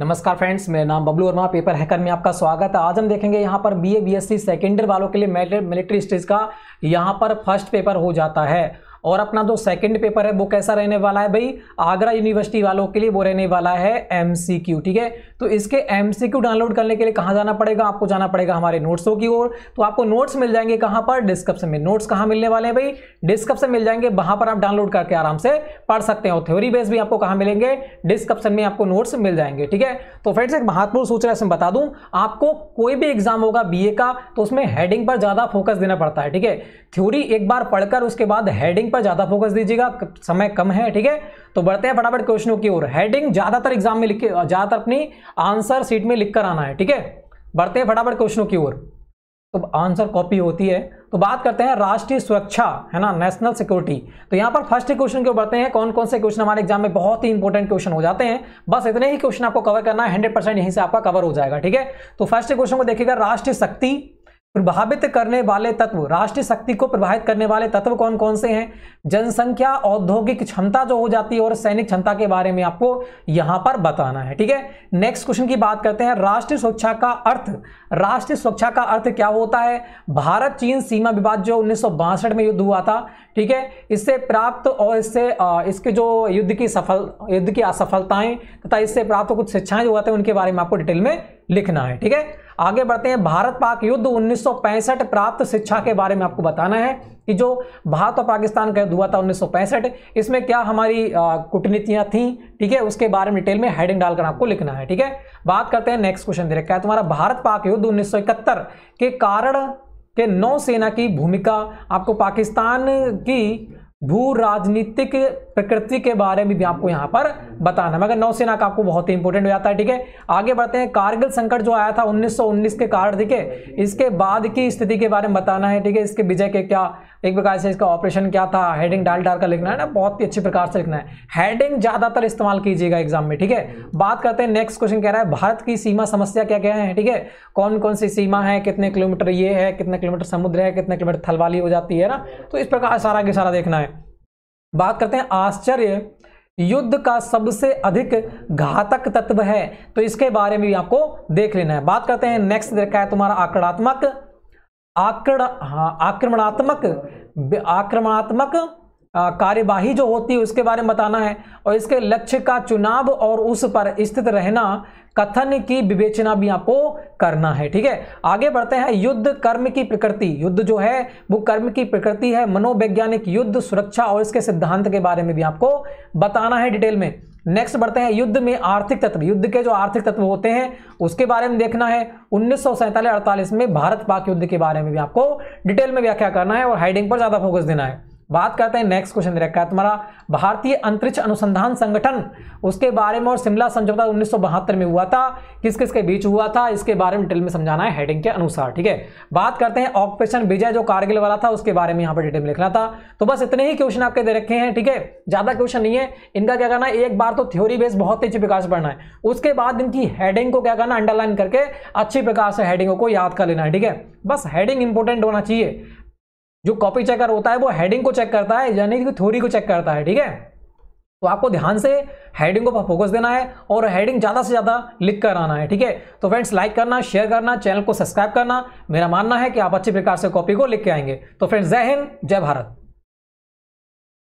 नमस्कार फ्रेंड्स मेरा नाम बबलू वर्मा पेपर हैकर में आपका स्वागत है आज हम देखेंगे यहाँ पर बीए बीएससी सेकेंडरी वालों के लिए मिलिट्री स्टेज का यहाँ पर फर्स्ट पेपर हो जाता है और अपना जो सेकंड पेपर है वो कैसा रहने वाला है भाई आगरा यूनिवर्सिटी वालों के लिए वो रहने वाला है एम ठीक है तो इसके एम डाउनलोड करने के लिए कहाँ जाना पड़ेगा आपको जाना पड़ेगा हमारे नोट्सों की ओर तो आपको नोट्स मिल जाएंगे कहाँ पर डिस्क्रिप्शन में नोट्स कहाँ मिलने वाले हैं भाई डिस्क्रिप्शन मिल जाएंगे वहाँ पर आप डाउनलोड करके आराम से पढ़ सकते हैं और थ्योरी बेस भी आपको कहाँ मिलेंगे डिस्क्रिप्शन में आपको नोट्स मिल जाएंगे ठीक है तो फ्रेंड्स एक महत्वपूर्ण सूचना इसमें बता दूँ आपको कोई भी एग्जाम होगा बी का तो उसमें हेडिंग पर ज़्यादा फोकस देना पड़ता है ठीक है थ्योरी एक बार पढ़कर उसके बाद हेडिंग पर ज़्यादा फोकस दीजिएगा समय कम है ठीक है तो बढ़ते हैं फटाफट क्वेश्चनों की ओर हेडिंग ज़्यादातर एग्जाम में लिख के ज़्यादातर अपनी आंसर सीट में लिख कर आना है ठीक है बढ़ते हैं फटाफट क्वेश्चनों की ओर तो आंसर कॉपी होती है तो बात करते हैं राष्ट्रीय सुरक्षा है ना नेशनल सिक्योरिटी तो यहां पर फर्स्ट क्वेश्चन के बढ़ते हैं कौन कौन से क्वेश्चन हमारे एग्जाम में बहुत ही इंपॉर्टेंट क्वेश्चन हो जाते हैं बस इतने ही क्वेश्चन आपको कवर करना है हंड्रेड परसेंट यहीं से आपका कवर हो जाएगा ठीक है तो फर्स्ट क्वेश्चन को देखिएगा राष्ट्रीय शक्ति प्रभावित करने वाले तत्व राष्ट्रीय शक्ति को प्रभावित करने वाले तत्व कौन कौन से हैं जनसंख्या औद्योगिक क्षमता जो हो जाती है और सैनिक क्षमता के बारे में आपको यहां पर बताना है ठीक है नेक्स्ट क्वेश्चन की बात करते हैं राष्ट्रीय सुरक्षा का अर्थ राष्ट्रीय सुरक्षा का अर्थ क्या होता है भारत चीन सीमा विवाद जो उन्नीस में युद्ध हुआ था ठीक है इससे प्राप्त और इससे इसके जो युद्ध की सफल युद्ध की असफलताएं तथा इससे प्राप्त कुछ शिक्षाएं जो होते हैं उनके बारे में आपको डिटेल में लिखना है ठीक है आगे बढ़ते हैं भारत पाक युद्ध 1965 प्राप्त शिक्षा के बारे में आपको बताना है कि जो भारत और पाकिस्तान का युद्ध हुआ था उन्नीस इसमें क्या हमारी कूटनीतियाँ थी ठीक है उसके बारे में डिटेल में हेडिंग डालकर आपको लिखना है ठीक है बात करते हैं नेक्स्ट क्वेश्चन दे है तुम्हारा भारत पाक युद्ध उन्नीस के कारण के नौसेना की भूमिका आपको पाकिस्तान की भू राजनीतिक प्रकृति के बारे में भी आपको यहाँ पर बताना मगर नौसेना का आपको बहुत ही इंपॉर्टेंट हो जाता है ठीक है आगे बढ़ते हैं कारगिल संकट जो आया था 1919 के कारण ठीक है इसके बाद की स्थिति के बारे में बताना है ठीक है इसके विजय के क्या एक प्रकार से इसका ऑपरेशन क्या था हेडिंग डाल डाल कर लिखना है ना बहुत ही अच्छे प्रकार से लिखना है हेडिंग ज़्यादातर इस्तेमाल कीजिएगा एग्जाम में ठीक है बात करते हैं नेक्स्ट क्वेश्चन कह रहा है भारत की सीमा समस्या क्या क्या है ठीक है कौन कौन सी सीमा है कितने किलोमीटर ये है कितने किलोमीटर समुद्र है कितने किलोमीटर थलवाली हो जाती है ना तो इस प्रकार सारा के सारा देखना है बात करते हैं आश्चर्य युद्ध का सबसे अधिक घातक तत्व है तो इसके बारे में भी आपको देख लेना है बात करते हैं नेक्स्ट देखा है तुम्हारा आक्रात्मक हाँ, आक्रमणात्मक आक्रमणात्मक कार्यवाही जो होती है उसके बारे में बताना है और इसके लक्ष्य का चुनाव और उस पर स्थित रहना कथन की विवेचना भी आपको करना है ठीक है आगे बढ़ते हैं युद्ध कर्म की प्रकृति युद्ध जो है वो कर्म की प्रकृति है मनोवैज्ञानिक युद्ध सुरक्षा और इसके सिद्धांत के बारे में भी आपको बताना है डिटेल में नेक्स्ट बढ़ते हैं युद्ध में आर्थिक तत्व युद्ध के जो आर्थिक तत्व होते हैं उसके बारे में देखना है उन्नीस सौ में भारत पाक युद्ध के बारे में भी आपको डिटेल में व्याख्या करना है और हाइडिंग पर ज़्यादा फोकस देना है बात करते हैं नेक्स्ट क्वेश्चन दे रखा है तुम्हारा भारतीय अंतरिक्ष अनुसंधान संगठन उसके बारे में और शिमला समझौता उन्नीस में हुआ था किस किस के बीच हुआ था इसके बारे में डिटेल में समझाना है हेडिंग के अनुसार ठीक है बात करते हैं ऑपरेशन विजय जो कारगिल वाला था उसके बारे में यहाँ पर डिटेल में लिखना था तो बस इतने ही क्वेश्चन आपके दे रखे हैं ठीक है ज़्यादा क्वेश्चन नहीं है इनका क्या करना है एक बार तो थ्योरी बेस बहुत तेजी प्रकार से पढ़ना है उसके बाद इनकी हेडिंग को क्या करना अंडरलाइन करके अच्छी प्रकार से हेडिंगों को याद कर लेना है ठीक है बस हेडिंग इंपोर्टेंट होना चाहिए जो कॉपी चेकर होता है वो हेडिंग को चेक करता है यानी कि थ्योरी को चेक करता है ठीक है तो आपको ध्यान से हेडिंग को फोकस देना है और हेडिंग ज़्यादा से ज़्यादा लिख कर आना है ठीक है तो फ्रेंड्स लाइक करना शेयर करना चैनल को सब्सक्राइब करना मेरा मानना है कि आप अच्छी प्रकार से कॉपी को लिख के आएंगे तो फ्रेंड्स जय हिंद जय भारत